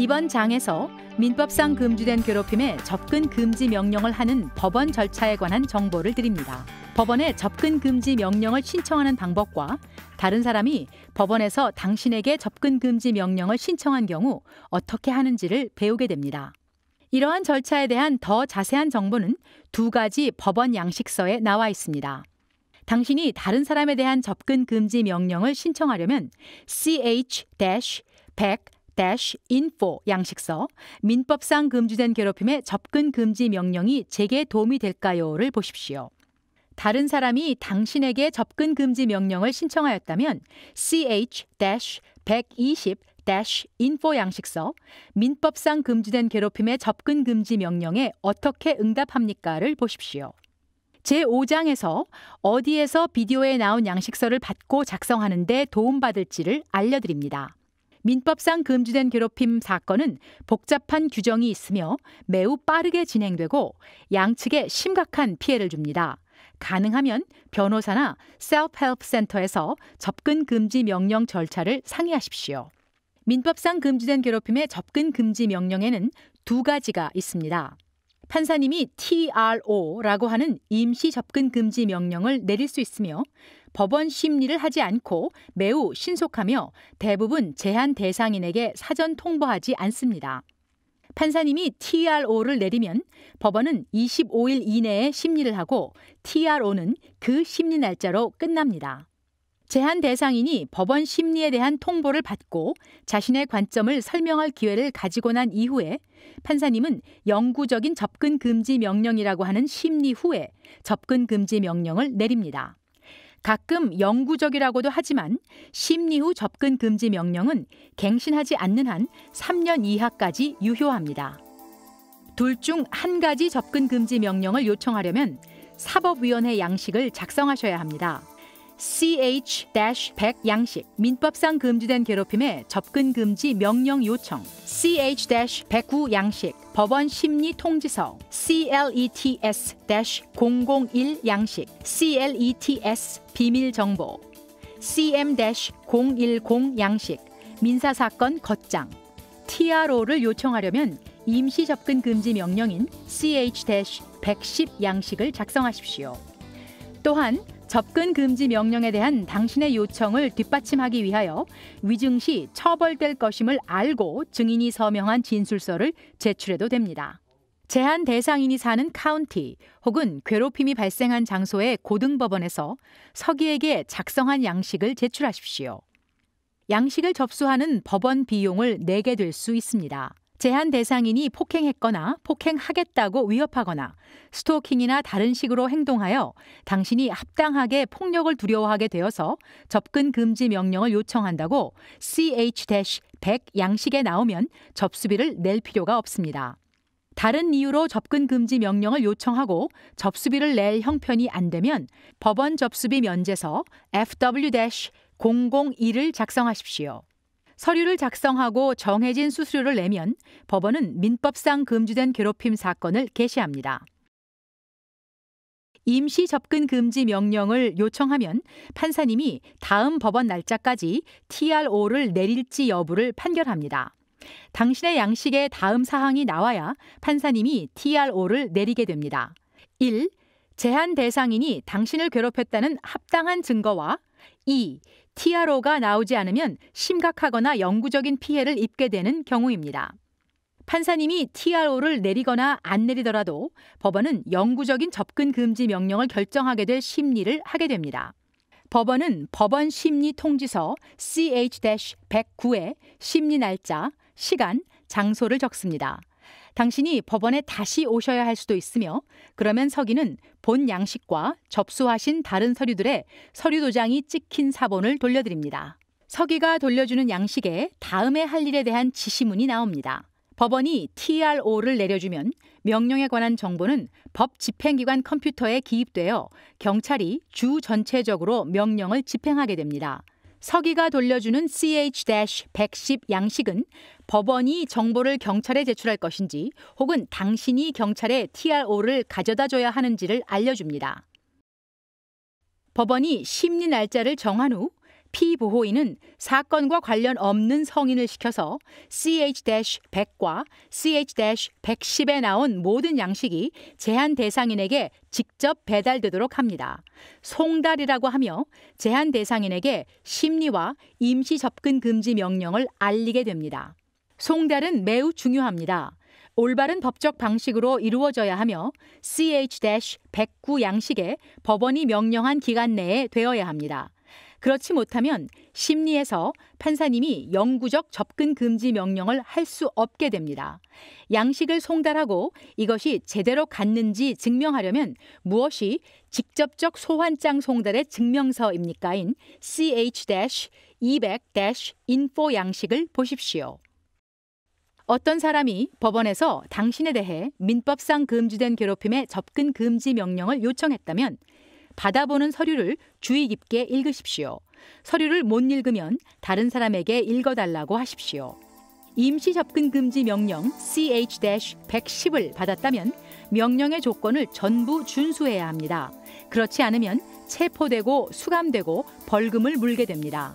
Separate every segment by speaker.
Speaker 1: 이번 장에서 민법상 금지된 괴롭힘에 접근 금지 명령을 하는 법원 절차에 관한 정보를 드립니다. 법원에 접근 금지 명령을 신청하는 방법과 다른 사람이 법원에서 당신에게 접근 금지 명령을 신청한 경우 어떻게 하는지를 배우게 됩니다. 이러한 절차에 대한 더 자세한 정보는 두 가지 법원 양식서에 나와 있습니다. 당신이 다른 사람에 대한 접근 금지 명령을 신청하려면 CH-100 info 양식서 민법상 금지된 괴롭힘의 접근 금지 명령이 제게 도움이 될까요?를 보십시오. 다른 사람이 당신에게 접근 금지 명령을 신청하였다면 ch-120 인포 양식서 민법상 금지된 괴롭힘의 접근 금지 명령에 어떻게 응답합니까를 보십시오. 제5장에서 어디에서 비디오에 나온 양식서를 받고 작성하는데 도움받을지를 알려드립니다. 민법상 금지된 괴롭힘 사건은 복잡한 규정이 있으며 매우 빠르게 진행되고 양측에 심각한 피해를 줍니다. 가능하면 변호사나 셀프헬프 센터에서 접근 금지 명령 절차를 상의하십시오. 민법상 금지된 괴롭힘의 접근 금지 명령에는 두 가지가 있습니다. 판사님이 TRO라고 하는 임시 접근 금지 명령을 내릴 수 있으며 법원 심리를 하지 않고 매우 신속하며 대부분 제한 대상인에게 사전 통보하지 않습니다. 판사님이 TRO를 내리면 법원은 25일 이내에 심리를 하고 TRO는 그 심리 날짜로 끝납니다. 제한 대상인이 법원 심리에 대한 통보를 받고 자신의 관점을 설명할 기회를 가지고 난 이후에 판사님은 영구적인 접근 금지 명령이라고 하는 심리 후에 접근 금지 명령을 내립니다. 가끔 영구적이라고도 하지만 심리 후 접근 금지 명령은 갱신하지 않는 한 3년 이하까지 유효합니다. 둘 중 한 가지 접근 금지 명령을 요청하려면 사법위원회 양식을 작성하셔야 합니다. CH-100 양식 민법상 금지된 괴롭힘에 접근 금지 명령 요청 CH-109 양식 법원 심리 통지서 CLETS-001 양식 CLETS 비밀 정보 CM-010 양식 민사사건 겉장 TRO를 요청하려면 임시 접근 금지 명령인 CH-110 양식을 작성하십시오. 또한 접근 금지 명령에 대한 당신의 요청을 뒷받침하기 위하여 위증 시 처벌될 것임을 알고 증인이 서명한 진술서를 제출해도 됩니다. 제한 대상인이 사는 카운티 혹은 괴롭힘이 발생한 장소의 고등법원에서 서기에게 작성한 양식을 제출하십시오. 양식을 접수하는 법원 비용을 내게 네 될수 있습니다. 제한 대상인이 폭행했거나 폭행하겠다고 위협하거나 스토킹이나 다른 식으로 행동하여 당신이 합당하게 폭력을 두려워하게 되어서 접근 금지 명령을 요청한다고 CH-100 양식에 나오면 접수비를 낼 필요가 없습니다. 다른 이유로 접근 금지 명령을 요청하고 접수비를 낼 형편이 안 되면 법원 접수비 면제서 FW-001을 작성하십시오. 서류를 작성하고 정해진 수수료를 내면 법원은 민법상 금지된 괴롭힘 사건을 개시합니다. 임시 접근 금지 명령을 요청하면 판사님이 다음 법원 날짜까지 TRO를 내릴지 여부를 판결합니다. 당신의 양식에 다음 사항이 나와야 판사님이 TRO를 내리게 됩니다. 1. 제한 대상인이 당신을 괴롭혔다는 합당한 증거와 2. TRO가 나오지 않으면 심각하거나 영구적인 피해를 입게 되는 경우입니다. 판사님이 TRO를 내리거나 안 내리더라도 법원은 영구적인 접근 금지 명령을 결정하게 될 심리를 하게 됩니다. 법원은 법원 심리 통지서 CH-109에 심리 날짜, 시간, 장소를 적습니다. 당신이 법원에 다시 오셔야 할 수도 있으며 그러면 서기는 본 양식과 접수하신 다른 서류들의 서류 도장이 찍힌 사본을 돌려드립니다. 서기가 돌려주는 양식에 다음에 할 일에 대한 지시문이 나옵니다. 법원이 TRO를 내려주면 명령에 관한 정보는 법 집행기관 컴퓨터에 기입되어 경찰이 주 전체적으로 명령을 집행하게 됩니다. 서기가 돌려주는 CH-110 양식은 법원이 정보를 경찰에 제출할 것인지 혹은 당신이 경찰에 TRO를 가져다 줘야 하는지를 알려줍니다. 법원이 심리 날짜를 정한 후 피보호인은 사건과 관련 없는 성인을 시켜서 CH-100과 CH-110에 나온 모든 양식이 제한 대상인에게 직접 배달되도록 합니다. 송달이라고 하며 제한 대상인에게 심리와 임시 접근 금지 명령을 알리게 됩니다. 송달은 매우 중요합니다. 올바른 법적 방식으로 이루어져야 하며 CH-109 양식에 법원이 명령한 기간 내에 되어야 합니다. 그렇지 못하면 심리에서 판사님이 영구적 접근 금지 명령을 할 수 없게 됩니다. 양식을 송달하고 이것이 제대로 갔는지 증명하려면 무엇이 직접적 소환장 송달의 증명서입니까인 CH-200-info 양식을 보십시오. 어떤 사람이 법원에서 당신에 대해 민법상 금지된 괴롭힘의 접근 금지 명령을 요청했다면 받아보는 서류를 주의 깊게 읽으십시오. 서류를 못 읽으면 다른 사람에게 읽어달라고 하십시오. 임시 접근 금지 명령 CH-110을 받았다면 명령의 조건을 전부 준수해야 합니다. 그렇지 않으면 체포되고 수감되고 벌금을 물게 됩니다.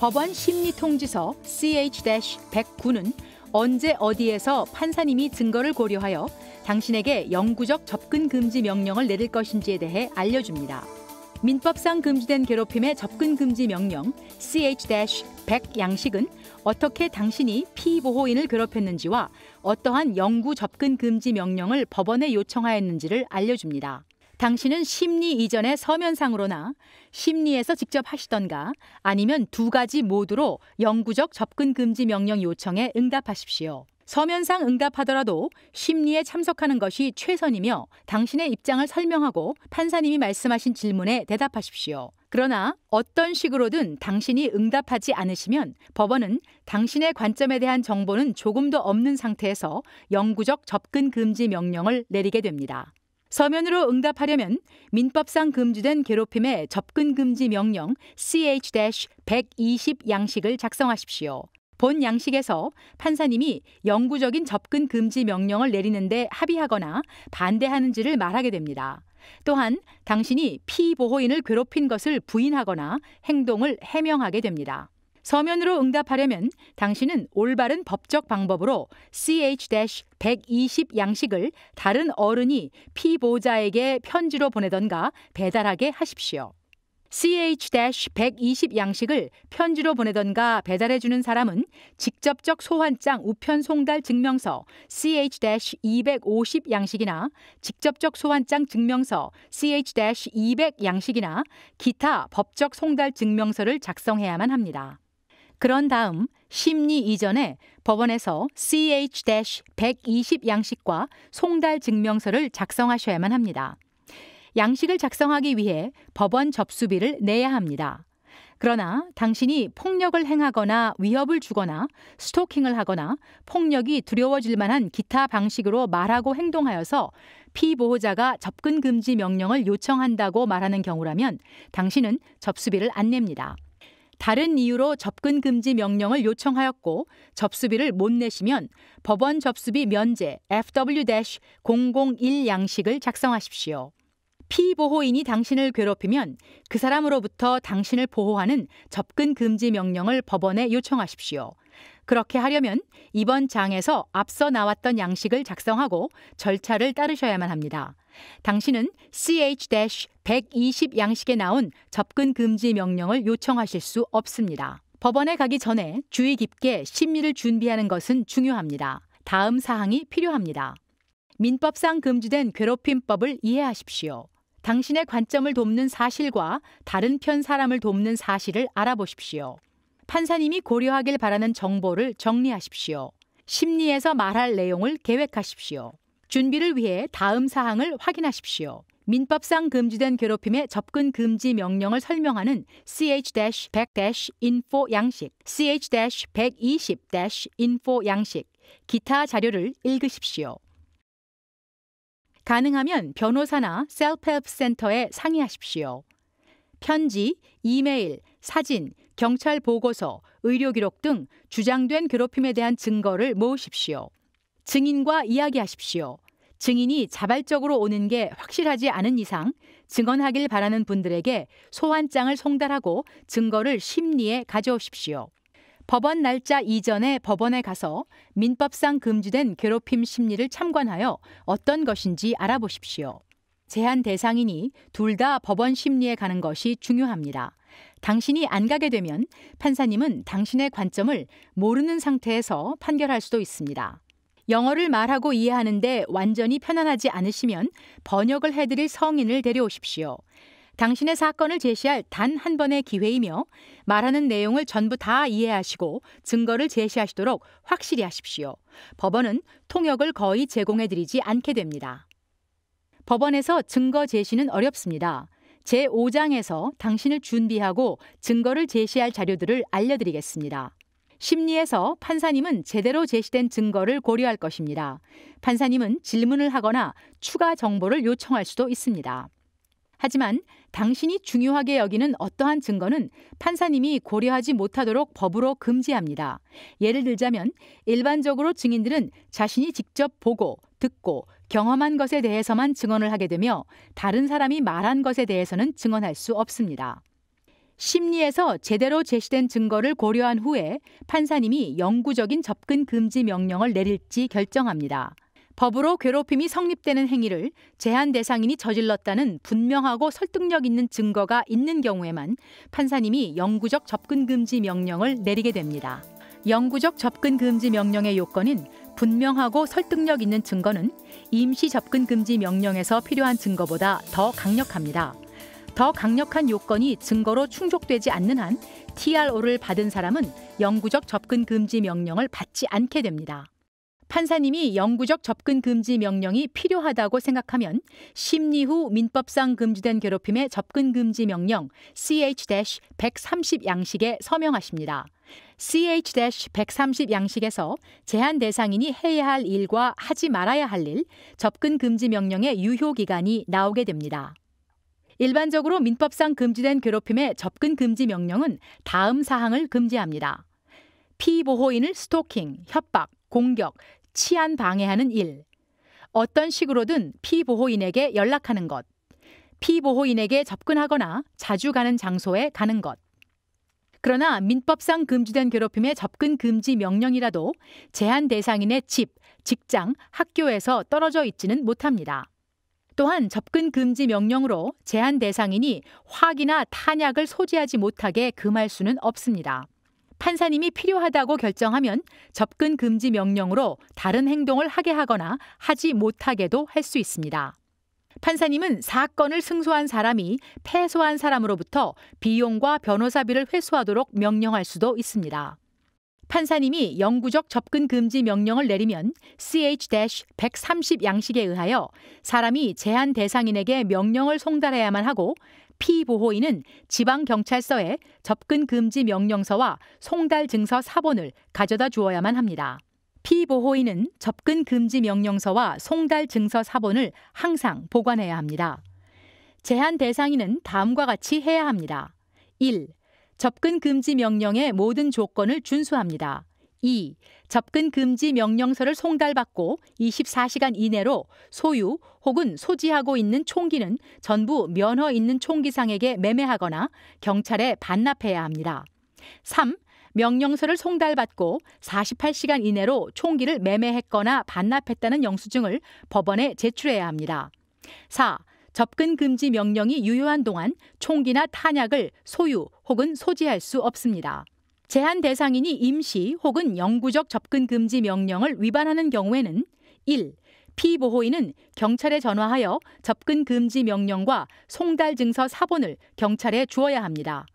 Speaker 1: 법원 심리통지서 CH-109는 언제 어디에서 판사님이 증거를 고려하여 당신에게 영구적 접근 금지 명령을 내릴 것인지에 대해 알려줍니다. 민법상 금지된 괴롭힘의 접근 금지 명령 CH-100 양식은 어떻게 당신이 피보호인을 괴롭혔는지와 어떠한 영구 접근 금지 명령을 법원에 요청하였는지를 알려줍니다. 당신은 심리 이전의 서면상으로나 심리에서 직접 하시던가 아니면 두 가지 모두로 영구적 접근 금지 명령 요청에 응답하십시오. 서면상 응답하더라도 심리에 참석하는 것이 최선이며 당신의 입장을 설명하고 판사님이 말씀하신 질문에 대답하십시오. 그러나 어떤 식으로든 당신이 응답하지 않으시면 법원은 당신의 관점에 대한 정보는 조금도 없는 상태에서 영구적 접근 금지 명령을 내리게 됩니다. 서면으로 응답하려면 민법상 금지된 괴롭힘의 접근 금지 명령 CH-120 양식을 작성하십시오. 본 양식에서 판사님이 영구적인 접근 금지 명령을 내리는데 합의하거나 반대하는지를 말하게 됩니다. 또한 당신이 피보호인을 괴롭힌 것을 부인하거나 행동을 해명하게 됩니다. 서면으로 응답하려면 당신은 올바른 법적 방법으로 CH-120 양식을 다른 어른이 피보자에게 편지로 보내던가 배달하게 하십시오. CH-120 양식을 편지로 보내던가 배달해주는 사람은 직접적 소환장 우편 송달 증명서 CH-250 양식이나 직접적 소환장 증명서 CH-200 양식이나 기타 법적 송달 증명서를 작성해야만 합니다. 그런 다음 심리 이전에 법원에서 CH-120 양식과 송달 증명서를 작성하셔야만 합니다. 양식을 작성하기 위해 법원 접수비를 내야 합니다. 그러나 당신이 폭력을 행하거나 위협을 주거나 스토킹을 하거나 폭력이 두려워질 만한 기타 방식으로 말하고 행동하여서 피보호자가 접근 금지 명령을 요청한다고 말하는 경우라면 당신은 접수비를 안 냅니다. 다른 이유로 접근 금지 명령을 요청하였고 접수비를 못 내시면 법원 접수비 면제 FW-001 양식을 작성하십시오. 피보호인이 당신을 괴롭히면 그 사람으로부터 당신을 보호하는 접근 금지 명령을 법원에 요청하십시오. 그렇게 하려면 이번 장에서 앞서 나왔던 양식을 작성하고 절차를 따르셔야만 합니다. 당신은 CH-120 양식에 나온 접근 금지 명령을 요청하실 수 없습니다. 법원에 가기 전에 주의 깊게 심리를 준비하는 것은 중요합니다. 다음 사항이 필요합니다. 민법상 금지된 괴롭힘법을 이해하십시오. 당신의 관점을 돕는 사실과 다른 편 사람을 돕는 사실을 알아보십시오. 판사님이 고려하길 바라는 정보를 정리하십시오. 심리에서 말할 내용을 계획하십시오. 준비를 위해 다음 사항을 확인하십시오. 민법상 금지된 괴롭힘의 접근 금지 명령을 설명하는 CH-100-info 양식, CH-120-info 양식, 기타 자료를 읽으십시오. 가능하면 변호사나 셀프헬프 센터에 상의하십시오. 편지, 이메일, 사진, 경찰 보고서, 의료 기록 등 주장된 괴롭힘에 대한 증거를 모으십시오. 증인과 이야기하십시오. 증인이 자발적으로 오는 게 확실하지 않은 이상 증언하길 바라는 분들에게 소환장을 송달하고 증거를 심리에 가져오십시오. 법원 날짜 이전에 법원에 가서 민법상 금지된 괴롭힘 심리를 참관하여 어떤 것인지 알아보십시오. 제한 대상이니 둘 다 법원 심리에 가는 것이 중요합니다. 당신이 안 가게 되면 판사님은 당신의 관점을 모르는 상태에서 판결할 수도 있습니다. 영어를 말하고 이해하는데 완전히 편안하지 않으시면 번역을 해드릴 성인을 데려오십시오. 당신의 사건을 제시할 단 한 번의 기회이며 말하는 내용을 전부 다 이해하시고 증거를 제시하시도록 확실히 하십시오. 법원은 통역을 거의 제공해드리지 않게 됩니다. 법원에서 증거 제시는 어렵습니다. 제5장에서 당신을 준비하고 증거를 제시할 자료들을 알려드리겠습니다. 심리에서 판사님은 제대로 제시된 증거를 고려할 것입니다. 판사님은 질문을 하거나 추가 정보를 요청할 수도 있습니다. 하지만 당신이 중요하게 여기는 어떠한 증거는 판사님이 고려하지 못하도록 법으로 금지합니다. 예를 들자면 일반적으로 증인들은 자신이 직접 보고, 듣고, 경험한 것에 대해서만 증언을 하게 되며 다른 사람이 말한 것에 대해서는 증언할 수 없습니다. 심리에서 제대로 제시된 증거를 고려한 후에 판사님이 영구적인 접근 금지 명령을 내릴지 결정합니다. 법으로 괴롭힘이 성립되는 행위를 제한 대상인이 저질렀다는 분명하고 설득력 있는 증거가 있는 경우에만 판사님이 영구적 접근 금지 명령을 내리게 됩니다. 영구적 접근 금지 명령의 요건인 분명하고 설득력 있는 증거는 임시 접근 금지 명령에서 필요한 증거보다 더 강력합니다. 더 강력한 요건이 증거로 충족되지 않는 한 TRO를 받은 사람은 영구적 접근 금지 명령을 받지 않게 됩니다. 판사님이 영구적 접근 금지 명령이 필요하다고 생각하면 심리 후 민법상 금지된 괴롭힘의 접근 금지 명령 CH-130 양식에 서명하십니다. CH-130 양식에서 제한 대상인이 해야 할 일과 하지 말아야 할 일, 접근 금지 명령의 유효 기간이 나오게 됩니다. 일반적으로 민법상 금지된 괴롭힘의 접근 금지 명령은 다음 사항을 금지합니다. 피보호인을 스토킹, 협박, 공격, 치안 방해하는 일. 어떤 식으로든 피보호인에게 연락하는 것. 피보호인에게 접근하거나 자주 가는 장소에 가는 것. 그러나 민법상 금지된 괴롭힘의 접근 금지 명령이라도 제한 대상인의 집, 직장, 학교에서 떨어져 있지는 못합니다. 또한 접근 금지 명령으로 제한 대상인이 화기나 탄약을 소지하지 못하게 금할 수는 없습니다. 판사님이 필요하다고 결정하면 접근 금지 명령으로 다른 행동을 하게 하거나 하지 못하게도 할 수 있습니다. 판사님은 사건을 승소한 사람이 패소한 사람으로부터 비용과 변호사비를 회수하도록 명령할 수도 있습니다. 판사님이 영구적 접근 금지 명령을 내리면 CH-130 양식에 의하여 사람이 제한 대상인에게 명령을 송달해야만 하고 피보호인은 지방경찰서에 접근 금지 명령서와 송달 증서 사본을 가져다 주어야만 합니다. 피보호인은 접근 금지 명령서와 송달 증서 사본을 항상 보관해야 합니다. 제한 대상인은 다음과 같이 해야 합니다. 1. 접근 금지 명령의 모든 조건을 준수합니다. 2. 접근 금지 명령서를 송달받고 24시간 이내로 소유 혹은 소지하고 있는 총기는 전부 면허 있는 총기상에게 매매하거나 경찰에 반납해야 합니다. 3. 명령서를 송달받고 48시간 이내로 총기를 매매했거나 반납했다는 영수증을 법원에 제출해야 합니다. 4. 접근 금지 명령이 유효한 동안 총기나 탄약을 소유 혹은 소지할 수 없습니다. 제한 대상인이 임시 혹은 영구적 접근 금지 명령을 위반하는 경우에는 1. 피보호인은 경찰에 전화하여 접근 금지 명령과 송달 증서 사본을 경찰에 주어야 합니다.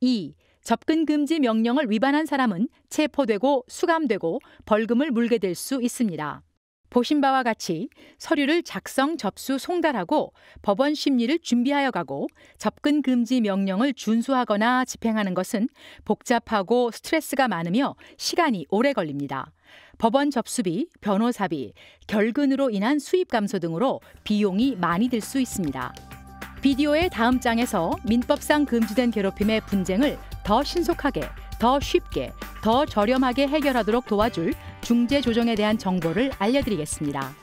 Speaker 1: 2. 접근 금지 명령을 위반한 사람은 체포되고 수감되고 벌금을 물게 될 수 있습니다. 보신 바와 같이 서류를 작성, 접수, 송달하고 법원 심리를 준비하여 가고 접근 금지 명령을 준수하거나 집행하는 것은 복잡하고 스트레스가 많으며 시간이 오래 걸립니다. 법원 접수비, 변호사비, 결근으로 인한 수입 감소 등으로 비용이 많이 들 수 있습니다. 비디오의 다음 장에서 민법상 금지된 괴롭힘의 분쟁을 더 신속하게, 더 쉽게, 더 저렴하게 해결하도록 도와줄 중재 조정에 대한 정보를 알려드리겠습니다.